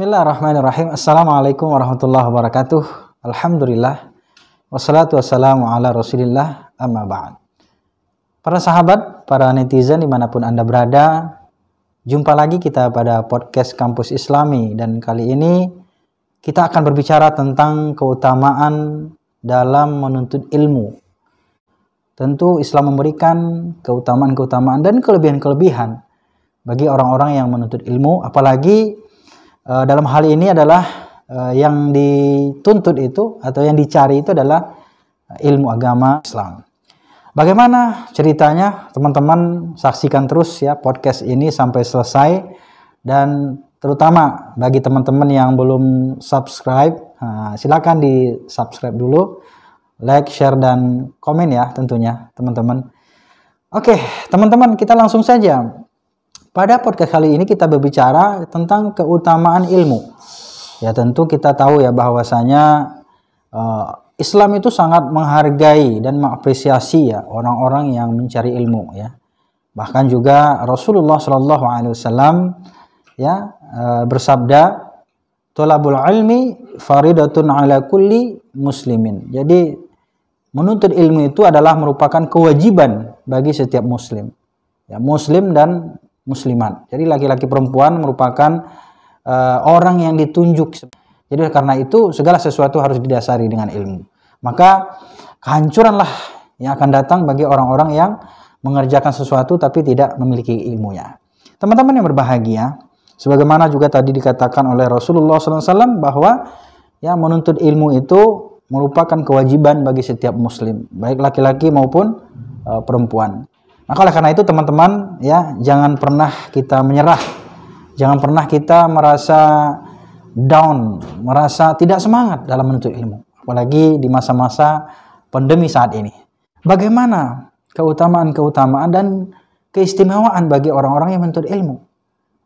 Bismillahirrahmanirrahim. Assalamualaikum warahmatullahi wabarakatuh. Alhamdulillah. Wassalatu wassalamu ala rasulillah amma ba'd. Para sahabat, para netizen dimanapun Anda berada, jumpa lagi kita pada podcast Kampus Islami. Dan kali ini kita akan berbicara tentang keutamaan dalam menuntut ilmu. Tentu Islam memberikan keutamaan-keutamaan dan kelebihan-kelebihan bagi orang-orang yang menuntut ilmu, apalagi Eh, dalam hal ini adalah uh, yang dituntut itu atau yang dicari itu adalah eh, ilmu agama Islam. Bagaimana ceritanya? Teman-teman saksikan terus ya podcast ini sampai selesai dan terutama bagi teman-teman yang belum subscribe, nah, silakan di subscribe dulu, like, share dan komen ya tentunya teman-teman. Oke, teman-teman kita langsung saja pada podcast kali ini kita berbicara tentang keutamaan ilmu. Ya tentu kita tahu ya bahwasanya uh, Islam itu sangat menghargai dan mengapresiasi ya orang-orang yang mencari ilmu ya. Bahkan juga Rasulullah Shallallahu Alaihi Wasallam ya uh, bersabda Tolabul ilmi faridatun ala kulli muslimin. Jadi menuntut ilmu itu adalah merupakan kewajiban bagi setiap muslim. Ya, muslim dan Muslimat, Jadi laki-laki perempuan merupakan uh, orang yang ditunjuk. Jadi karena itu segala sesuatu harus didasari dengan ilmu. Maka kehancuranlah yang akan datang bagi orang-orang yang mengerjakan sesuatu tapi tidak memiliki ilmunya. Teman-teman yang berbahagia, sebagaimana juga tadi dikatakan oleh Rasulullah SAW bahwa yang menuntut ilmu itu merupakan kewajiban bagi setiap muslim, baik laki-laki maupun uh, perempuan. Maka nah, oleh karena itu teman-teman ya jangan pernah kita menyerah. Jangan pernah kita merasa down, merasa tidak semangat dalam menuntut ilmu. Apalagi di masa-masa pandemi saat ini. Bagaimana keutamaan-keutamaan dan keistimewaan bagi orang-orang yang menuntut ilmu?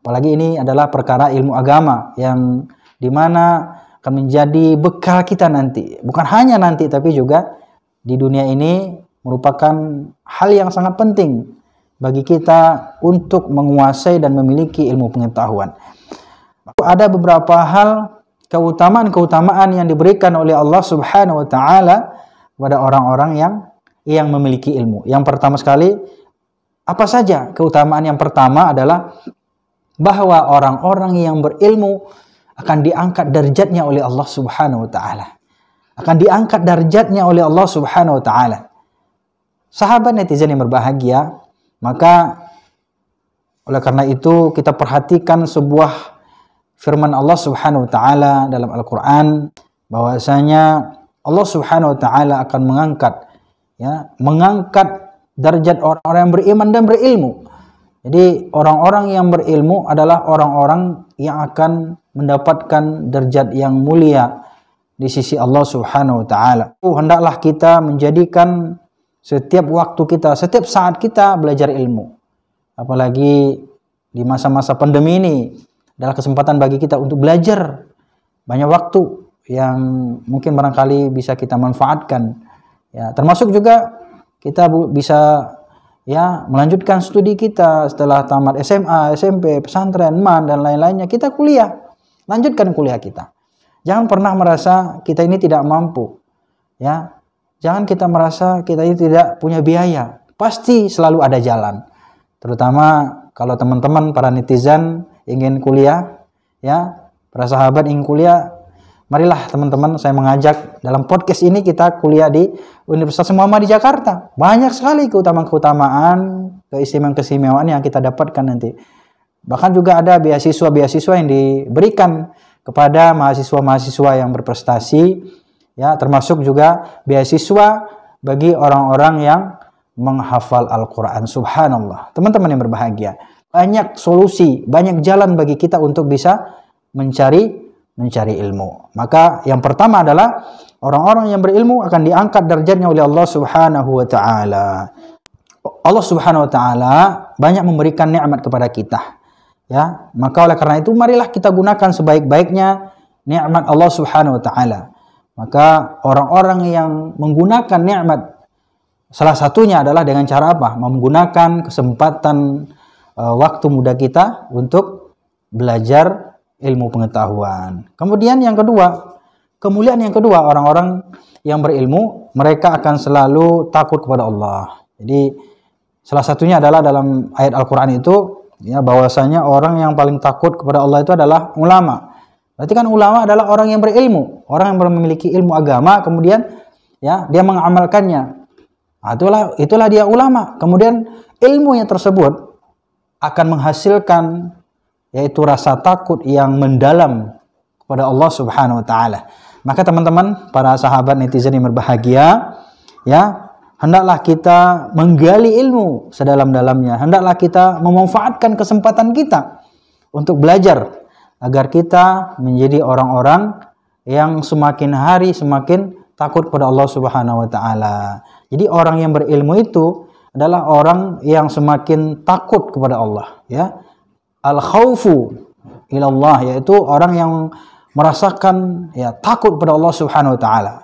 Apalagi ini adalah perkara ilmu agama yang dimana akan menjadi bekal kita nanti. Bukan hanya nanti tapi juga di dunia ini merupakan hal yang sangat penting bagi kita untuk menguasai dan memiliki ilmu pengetahuan. Ada beberapa hal keutamaan-keutamaan yang diberikan oleh Allah Subhanahu wa taala kepada orang-orang yang yang memiliki ilmu. Yang pertama sekali apa saja? Keutamaan yang pertama adalah bahwa orang-orang yang berilmu akan diangkat derajatnya oleh Allah Subhanahu wa taala. Akan diangkat derajatnya oleh Allah Subhanahu wa taala. Sahabat netizen yang berbahagia, maka oleh karena itu kita perhatikan sebuah firman Allah Subhanahu wa taala dalam Al-Qur'an bahwasanya Allah Subhanahu wa taala akan mengangkat ya, mengangkat derajat orang-orang yang beriman dan berilmu. Jadi orang-orang yang berilmu adalah orang-orang yang akan mendapatkan derajat yang mulia di sisi Allah Subhanahu wa taala. Hendaklah kita menjadikan setiap waktu kita, setiap saat kita belajar ilmu. Apalagi di masa-masa pandemi ini adalah kesempatan bagi kita untuk belajar banyak waktu yang mungkin barangkali bisa kita manfaatkan. Ya, termasuk juga kita bisa ya melanjutkan studi kita setelah tamat SMA, SMP, pesantren, MAN dan lain-lainnya kita kuliah. Lanjutkan kuliah kita. Jangan pernah merasa kita ini tidak mampu. Ya, Jangan kita merasa kita ini tidak punya biaya. Pasti selalu ada jalan. Terutama kalau teman-teman para netizen ingin kuliah, ya, para sahabat ingin kuliah, marilah teman-teman saya mengajak dalam podcast ini kita kuliah di Universitas Muhammad di Jakarta. Banyak sekali keutamaan-keutamaan, keistimewaan-keistimewaan yang kita dapatkan nanti. Bahkan juga ada beasiswa-beasiswa yang diberikan kepada mahasiswa-mahasiswa yang berprestasi ya termasuk juga beasiswa bagi orang-orang yang menghafal Al-Quran subhanallah teman-teman yang berbahagia banyak solusi banyak jalan bagi kita untuk bisa mencari mencari ilmu maka yang pertama adalah orang-orang yang berilmu akan diangkat derajatnya oleh Allah subhanahu wa ta'ala Allah subhanahu wa ta'ala banyak memberikan nikmat kepada kita ya maka oleh karena itu marilah kita gunakan sebaik-baiknya nikmat Allah subhanahu wa ta'ala maka orang-orang yang menggunakan nikmat salah satunya adalah dengan cara apa? Menggunakan kesempatan e, waktu muda kita untuk belajar ilmu pengetahuan. Kemudian yang kedua, kemuliaan yang kedua orang-orang yang berilmu mereka akan selalu takut kepada Allah. Jadi salah satunya adalah dalam ayat Al-Qur'an itu ya bahwasanya orang yang paling takut kepada Allah itu adalah ulama. Berarti kan ulama adalah orang yang berilmu, orang yang memiliki ilmu agama, kemudian ya dia mengamalkannya. Nah, itulah itulah dia ulama. Kemudian ilmu yang tersebut akan menghasilkan yaitu rasa takut yang mendalam kepada Allah Subhanahu wa taala. Maka teman-teman, para sahabat netizen yang berbahagia, ya, hendaklah kita menggali ilmu sedalam-dalamnya, hendaklah kita memanfaatkan kesempatan kita untuk belajar agar kita menjadi orang-orang yang semakin hari semakin takut kepada Allah Subhanahu wa taala. Jadi orang yang berilmu itu adalah orang yang semakin takut kepada Allah, ya. Al khaufu ilallah yaitu orang yang merasakan ya takut kepada Allah Subhanahu wa taala.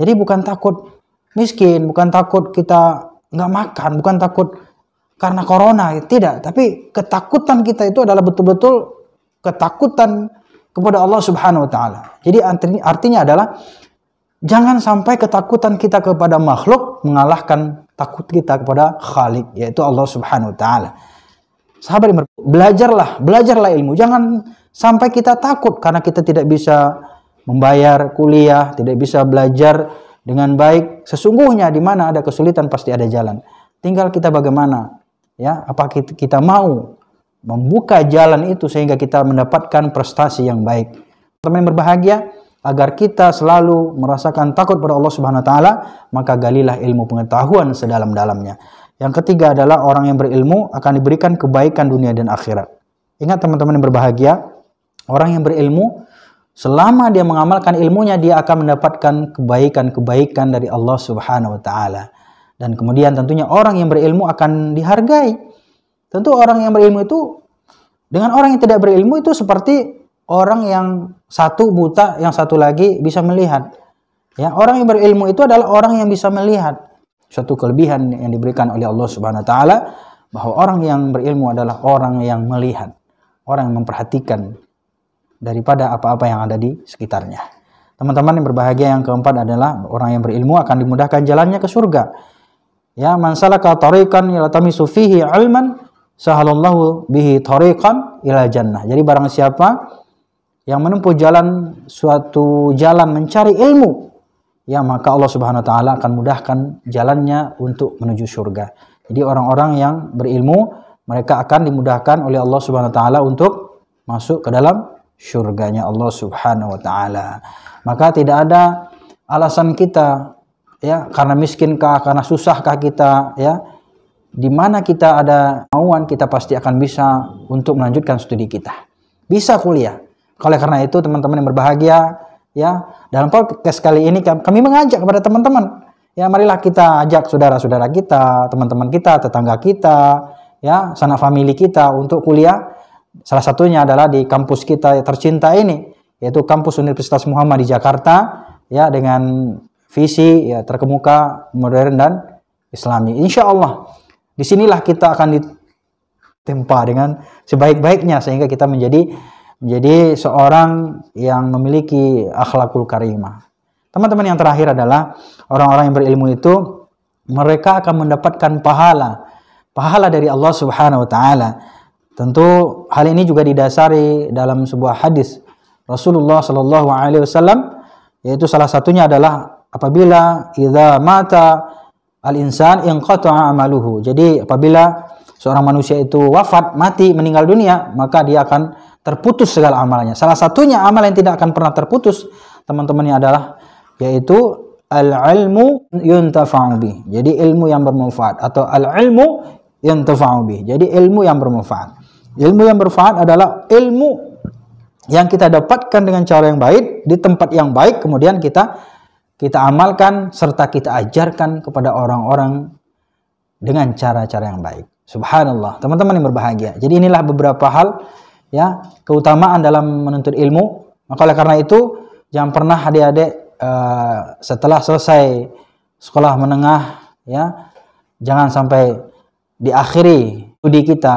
Jadi bukan takut miskin, bukan takut kita nggak makan, bukan takut karena corona, tidak, tapi ketakutan kita itu adalah betul-betul ketakutan kepada Allah Subhanahu wa taala. Jadi artinya adalah jangan sampai ketakutan kita kepada makhluk mengalahkan takut kita kepada Khalik yaitu Allah Subhanahu wa taala. Sahabat belajarlah, belajarlah ilmu. Jangan sampai kita takut karena kita tidak bisa membayar kuliah, tidak bisa belajar dengan baik. Sesungguhnya di mana ada kesulitan pasti ada jalan. Tinggal kita bagaimana ya apa kita mau membuka jalan itu sehingga kita mendapatkan prestasi yang baik. Teman yang berbahagia, agar kita selalu merasakan takut pada Allah Subhanahu wa taala, maka galilah ilmu pengetahuan sedalam-dalamnya. Yang ketiga adalah orang yang berilmu akan diberikan kebaikan dunia dan akhirat. Ingat teman-teman yang berbahagia, orang yang berilmu selama dia mengamalkan ilmunya dia akan mendapatkan kebaikan-kebaikan dari Allah Subhanahu wa taala. Dan kemudian tentunya orang yang berilmu akan dihargai Tentu orang yang berilmu itu dengan orang yang tidak berilmu itu seperti orang yang satu buta, yang satu lagi bisa melihat. Ya, orang yang berilmu itu adalah orang yang bisa melihat suatu kelebihan yang diberikan oleh Allah Subhanahu wa taala bahwa orang yang berilmu adalah orang yang melihat, orang yang memperhatikan daripada apa-apa yang ada di sekitarnya. Teman-teman yang berbahagia yang keempat adalah orang yang berilmu akan dimudahkan jalannya ke surga. Ya, man salaka tariqan yaltamisu fihi ilman sahalallahu bihi thoriqan ila jannah. Jadi barang siapa yang menempuh jalan suatu jalan mencari ilmu, ya maka Allah Subhanahu wa taala akan mudahkan jalannya untuk menuju surga. Jadi orang-orang yang berilmu mereka akan dimudahkan oleh Allah Subhanahu wa taala untuk masuk ke dalam surganya Allah Subhanahu wa taala. Maka tidak ada alasan kita ya karena miskinkah, karena susahkah kita ya di mana kita ada kemauan, kita pasti akan bisa untuk melanjutkan studi kita. Bisa kuliah. Oleh karena itu, teman-teman yang berbahagia, ya, dalam podcast kali ini kami mengajak kepada teman-teman, ya, marilah kita ajak saudara-saudara kita, teman-teman kita, tetangga kita, ya, sanak famili kita untuk kuliah. Salah satunya adalah di kampus kita yang tercinta ini, yaitu kampus Universitas Muhammad di Jakarta, ya, dengan visi ya terkemuka modern dan Islami. Insya Allah Disinilah kita akan ditempa dengan sebaik-baiknya sehingga kita menjadi menjadi seorang yang memiliki akhlakul karimah. Teman-teman yang terakhir adalah orang-orang yang berilmu itu mereka akan mendapatkan pahala, pahala dari Allah Subhanahu wa taala. Tentu hal ini juga didasari dalam sebuah hadis Rasulullah Shallallahu alaihi wasallam yaitu salah satunya adalah apabila idza mata al-insan yang amaluhu. Jadi apabila seorang manusia itu wafat, mati, meninggal dunia, maka dia akan terputus segala amalannya. Salah satunya amal yang tidak akan pernah terputus teman-temannya adalah yaitu al-ilmu yuntafa'u Jadi ilmu yang bermanfaat atau al-ilmu yuntafa'u Jadi ilmu yang bermanfaat. Ilmu yang bermanfaat adalah ilmu yang kita dapatkan dengan cara yang baik di tempat yang baik kemudian kita kita amalkan serta kita ajarkan kepada orang-orang dengan cara-cara yang baik. Subhanallah. Teman-teman yang berbahagia. Jadi inilah beberapa hal ya keutamaan dalam menuntut ilmu. Maka oleh karena itu jangan pernah adik-adik uh, setelah selesai sekolah menengah ya jangan sampai diakhiri studi kita,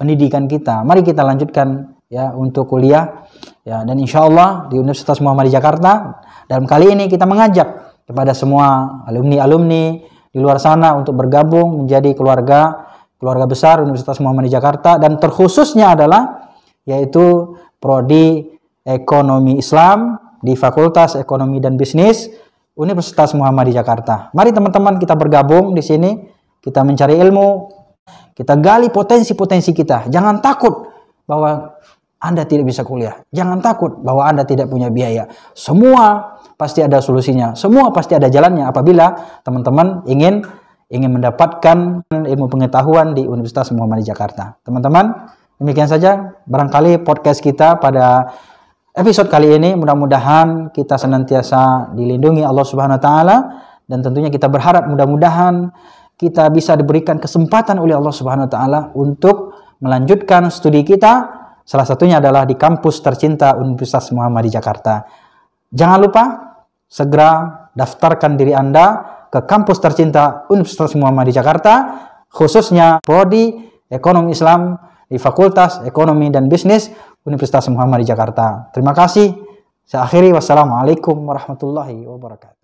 pendidikan kita. Mari kita lanjutkan ya untuk kuliah Ya, dan insya Allah di Universitas Muhammadiyah Jakarta dalam kali ini kita mengajak kepada semua alumni-alumni di luar sana untuk bergabung menjadi keluarga keluarga besar Universitas Muhammadiyah Jakarta dan terkhususnya adalah yaitu prodi ekonomi Islam di Fakultas Ekonomi dan Bisnis Universitas Muhammadiyah Jakarta. Mari teman-teman kita bergabung di sini, kita mencari ilmu, kita gali potensi-potensi kita. Jangan takut bahwa anda tidak bisa kuliah. Jangan takut bahwa Anda tidak punya biaya. Semua pasti ada solusinya. Semua pasti ada jalannya apabila teman-teman ingin ingin mendapatkan ilmu pengetahuan di Universitas Muhammadiyah Jakarta. Teman-teman, demikian saja barangkali podcast kita pada episode kali ini. Mudah-mudahan kita senantiasa dilindungi Allah Subhanahu wa taala dan tentunya kita berharap mudah-mudahan kita bisa diberikan kesempatan oleh Allah Subhanahu wa taala untuk melanjutkan studi kita Salah satunya adalah di kampus tercinta Universitas Muhammadiyah Jakarta. Jangan lupa segera daftarkan diri Anda ke kampus tercinta Universitas Muhammadiyah Jakarta, khususnya Prodi Ekonomi Islam di Fakultas Ekonomi dan Bisnis Universitas Muhammadiyah Jakarta. Terima kasih. Saya akhiri wassalamualaikum warahmatullahi wabarakatuh.